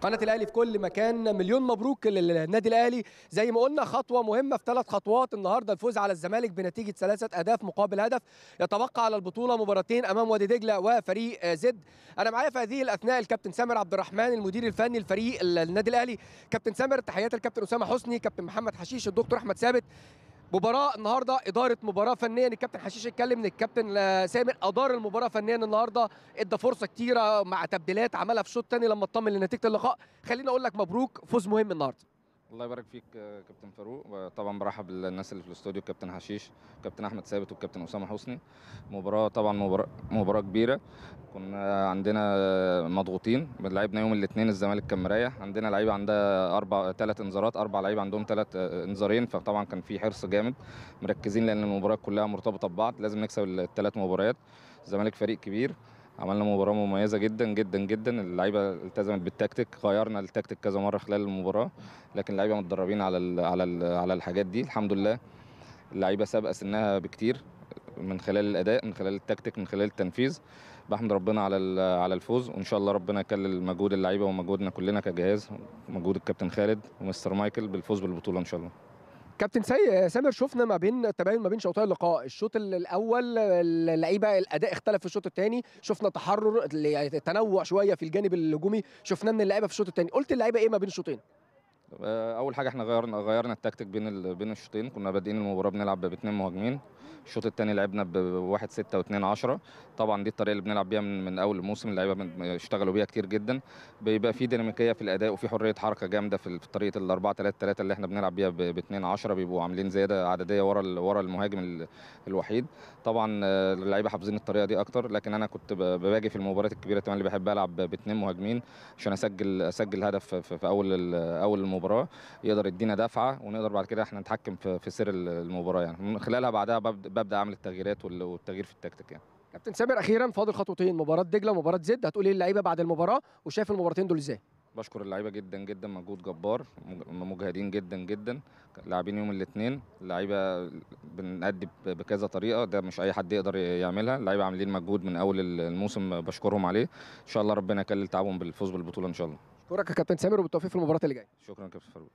قناه الاهلي في كل مكان مليون مبروك للنادي الاهلي زي ما قلنا خطوه مهمه في ثلاث خطوات النهارده الفوز على الزمالك بنتيجه ثلاثه اهداف مقابل هدف يتبقى على البطوله مباراتين امام وادي دجله وفريق آه، زد انا معايا في هذه الاثناء الكابتن سامر عبد الرحمن المدير الفني لفريق النادي الاهلي كابتن سامر تحيات الكابتن اسامه حسني كابتن محمد حشيش الدكتور احمد ثابت مباراه النهارده اداره مباراه فنيه الكابتن حشيش اتكلم ان الكابتن سامر ادار المباراه فنيا النهارده ادى فرصه كتيره مع تبديلات عملها في الشوط الثاني لما اطمن لنتيجه اللقاء خليني اقول لك مبروك فوز مهم النهارده الله يبارك فيك كابتن فاروق طبعا برحب بالناس اللي في الاستوديو كابتن حشيش كابتن احمد ثابت والكابتن اسامه حسني مباراه طبعا مباراه, مباراة كبيره كنا عندنا مضغوطين لعبنا يوم الاثنين الزمالك كان مريح عندنا لعيبه عندها اربع ثلاث انذارات اربع لعيبه عندهم ثلاث انذارين فطبعا كان في حرص جامد مركزين لان المباراه كلها مرتبطه ببعض لازم نكسب الثلاث مباريات الزمالك فريق كبير عملنا مباراه مميزه جدا جدا جدا اللعيبه التزمت بالتكتيك غيرنا التكتيك كذا مره خلال المباراه لكن اللعيبه متدربين على الـ على الـ على الحاجات دي الحمد لله اللعيبه سابقه سنها بكتير من خلال الاداء من خلال التكتيك من خلال التنفيذ بحمد ربنا على على الفوز وان شاء الله ربنا يكلل مجهود اللعيبه ومجهودنا كلنا كجهاز مجهود الكابتن خالد ومستر مايكل بالفوز بالبطوله ان شاء الله كابتن سامر شفنا ما بين التباين ما بين شوطي اللقاء الشوط الاول اللعيبه الاداء اختلف في الشوط الثاني شفنا تحرر يعني تنوع شويه في الجانب الهجومي شفنا ان اللعيبه في الشوط الثاني قلت اللعيبه ايه ما بين الشوطين اول حاجه احنا غيرنا غيرنا التكتيك بين بين الشوطين كنا بادئين المباراه بنلعب باثنين مهاجمين الشوط الثاني لعبنا ب 1 6 و2 10 طبعا دي الطريقه اللي بنلعب بيها من, من اول الموسم اللعيبه اشتغلوا بيها كتير جدا بيبقى في ديناميكيه في الاداء وفي حريه حركه جامده في طريقه ال 4 3 3 اللي احنا بنلعب بيها ب 2 10 بيبقوا عاملين زياده عدديه ورا ورا المهاجم الوحيد طبعا اللعيبه حافظين الطريقه دي اكتر لكن انا كنت باجي في المباريات الكبيره كمان اللي بحب العب باثنين مهاجمين عشان اسجل اسجل هدف في اول اول المباراه يقدر يدينا دفعه ونقدر بعد كده احنا نتحكم في سير المباراه يعني من خلالها بعدها ببدا اعمل التغييرات والتغيير في التكتيك يعني كابتن سامر اخيرا فاضل خطوتين مباراه دجله ومباراه زد هتقول ايه للعيبه بعد المباراه وشايف المباراتين دول ازاي بشكر اللعيبه جدا جدا مجهود جبار مجهدين جدا جدا لاعبين يوم الاثنين اللعيبه بنأدي بكذا طريقه ده مش اي حد يقدر يعملها اللعيبه عاملين مجهود من اول الموسم بشكرهم عليه ان شاء الله ربنا يكلل تعبهم بالفوز بالبطوله ان شاء الله اشكرك يا كابتن سامر وبالتوفيق في المباراه اللي جايه شكرا كابتن فاروق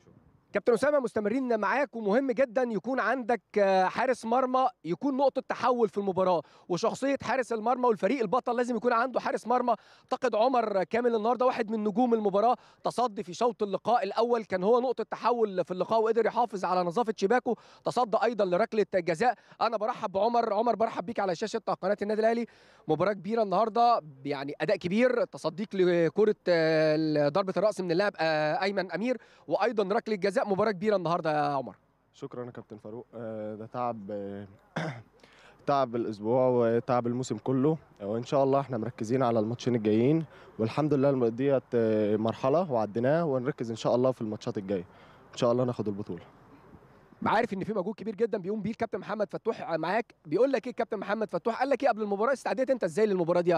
كابتن اسامه مستمرين معاك ومهم جدا يكون عندك آه، حارس مرمى يكون نقطه تحول في المباراه وشخصيه حارس المرمى والفريق البطل لازم يكون عنده حارس مرمى اعتقد عمر كامل النهارده واحد من نجوم المباراه تصدي في شوط اللقاء الاول كان هو نقطه تحول في اللقاء وقدر يحافظ على نظافه شباكه تصدى ايضا لركله جزاء انا برحب بعمر عمر برحب بيك على شاشه قناه النادي الاهلي مباراه كبيره النهارده يعني اداء كبير تصديك لكره آه، ضربه الراس من اللاعب آه، ايمن امير وايضا ركله جزاء مباراه كبيره النهارده يا عمر شكرا يا كابتن فاروق آه، ده تعب آه، تعب الاسبوع وتعب الموسم كله وان شاء الله احنا مركزين على الماتشين الجايين والحمد لله ديت آه، مرحله وعديناها ونركز ان شاء الله في الماتشات الجايه ان شاء الله ناخد البطوله عارف ان في مجهود كبير جدا بيقوم بيه الكابتن محمد فتوح معاك بيقول لك ايه الكابتن محمد فتوح قال لك ايه قبل المباراه استعديت انت ازاي للمباراه دي يا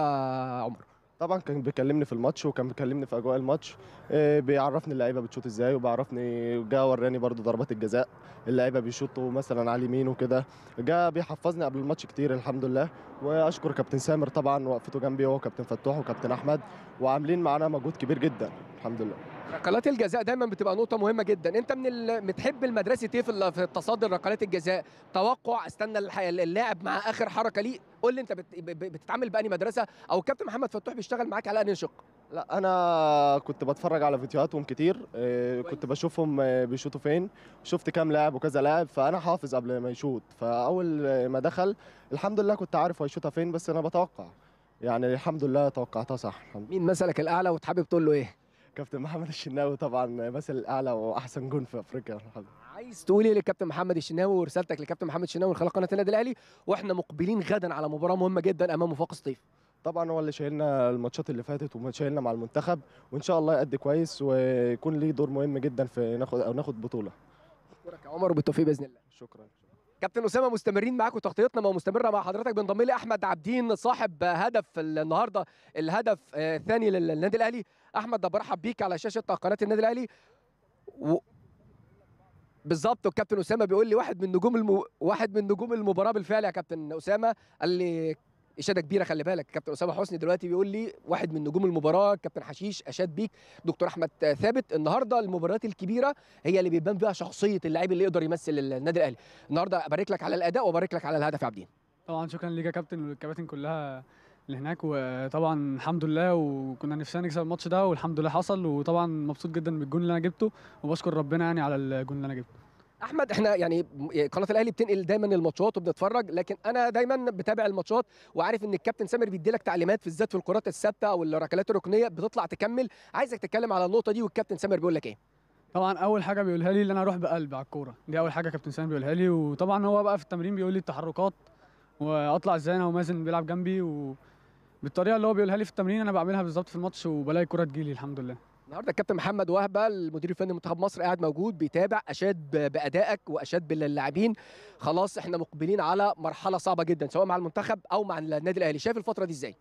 عمر طبعا كان بيكلمني في الماتش وكان بيكلمني في اجواء الماتش آه، بيعرفني اللعيبه بتشوط ازاي وبيعرفني جا وراني برضو ضربات الجزاء اللعيبه بيشوطوا مثلا على اليمين وكده جا بيحفظني قبل الماتش كتير الحمد لله واشكر كابتن سامر طبعا وقفته جنبي هو كابتن فتوح وكابتن احمد وعاملين معانا مجهود كبير جدا الحمد لله ركلات الجزاء دايما بتبقى نقطة مهمة جدا، أنت من ال... بتحب المدرسة إيه في التصدي لركلات الجزاء؟ توقع استنى اللاعب مع آخر حركة ليه، قول لي أنت بت... بتتعامل بأني مدرسة أو الكابتن محمد فتوح بيشتغل معاك على أنهي شق؟ لا انا كنت بتفرج على فيديوهاتهم كتير آه، كنت بشوفهم آه، بيشوطوا فين شفت كام لاعب وكذا لاعب فانا حافظ قبل ما يشوط فاول ما دخل الحمد لله كنت عارف هيشوطها فين بس انا بتوقع يعني الحمد لله توقعتها صح مين مثلك الاعلى وتحب تقول له ايه كابتن محمد الشناوي طبعا مثل الاعلى واحسن جون في افريقيا عايز تقول ايه للكابتن محمد الشناوي ورسالتك للكابتن محمد الشناوي من خلال قناه النادي الاهلي واحنا مقبلين غدا على مباراه مهمه جدا امام وفاق سطيف طبعا هو اللي شايلنا الماتشات اللي فاتت وشايلنا مع المنتخب وان شاء الله يأدي كويس ويكون ليه دور مهم جدا في ناخد او ناخد بطوله اشكرك يا عمر وبالتوفيق باذن الله شكرا كابتن اسامه مستمرين معاكم تغطيتنا ما مستمره مع حضرتك بنضم لي احمد عابدين صاحب هدف النهارده الهدف آه، الثاني للنادي الاهلي احمد ده برحب بيك على شاشه قناه النادي الاهلي و... بالظبط والكابتن اسامه بيقول لي واحد من نجوم الم... واحد من نجوم المباراه بالفعل يا كابتن اسامه قال لي اشاده كبيره خلي بالك كابتن اسامه حسني دلوقتي بيقول لي واحد من نجوم المباراه كابتن حشيش اشاد بيك دكتور احمد ثابت النهارده المباريات الكبيره هي اللي بيبان فيها شخصيه اللاعب اللي يقدر يمثل النادي الاهلي النهارده ابارك لك على الاداء وابارك لك على الهدف يا عبدين طبعا شكرا ليك يا كابتن والكباتن كلها اللي هناك وطبعا الحمد لله وكنا نفسنا نكسب الماتش ده والحمد لله حصل وطبعا مبسوط جدا بالجون اللي انا جبته وبشكر ربنا يعني على الجون اللي انا جبته احمد احنا يعني إيه، قناه الاهلي بتنقل دايما الماتشات وبنتفرج لكن انا دايما بتابع الماتشات وعارف ان الكابتن سامر بيدي لك تعليمات في الذات في الكرات الثابته او الركلات الركنيه بتطلع تكمل عايزك تتكلم على النقطه دي والكابتن سامر بيقول لك ايه طبعا اول حاجه بيقولها لي ان انا اروح بقلب على الكوره دي اول حاجه كابتن سامر بيقولها لي وطبعا هو بقى في التمرين بيقول لي التحركات واطلع ازاي انا ومازن بيلعب جنبي وبالطريقه اللي هو بيقولها لي في التمرين انا بعملها بالظبط في الماتش وبلاقي الكوره تجيلي الحمد لله النهارده الكابتن محمد وهبه المدير الفني لمنتخب مصر قاعد موجود بيتابع اشاد بادائك واشاد باللاعبين خلاص احنا مقبلين على مرحله صعبه جدا سواء مع المنتخب او مع النادي الاهلي شايف الفتره دي ازاي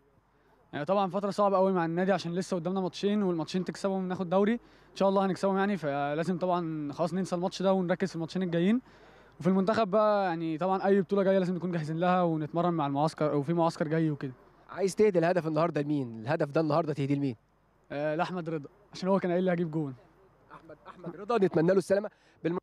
يعني طبعا فتره صعبه قوي مع النادي عشان لسه قدامنا ماتشين والماتشين تكسبهم ناخد دوري ان شاء الله هنكسبهم يعني فلازم طبعا خلاص ننسى الماتش ده ونركز في الماتشين الجايين وفي المنتخب بقى يعني طبعا اي بطوله جايه لازم نكون جاهزين لها ونتمرن مع المعسكر وفي معسكر جاي وكده عايز تهدي الهدف النهارده لمين الهدف ده النهارده تهدي لمين آه، لاحمد رضا عشان هو كان قايل لي هجيب جون احمد احمد رضا نتمنى له السلامه بالم...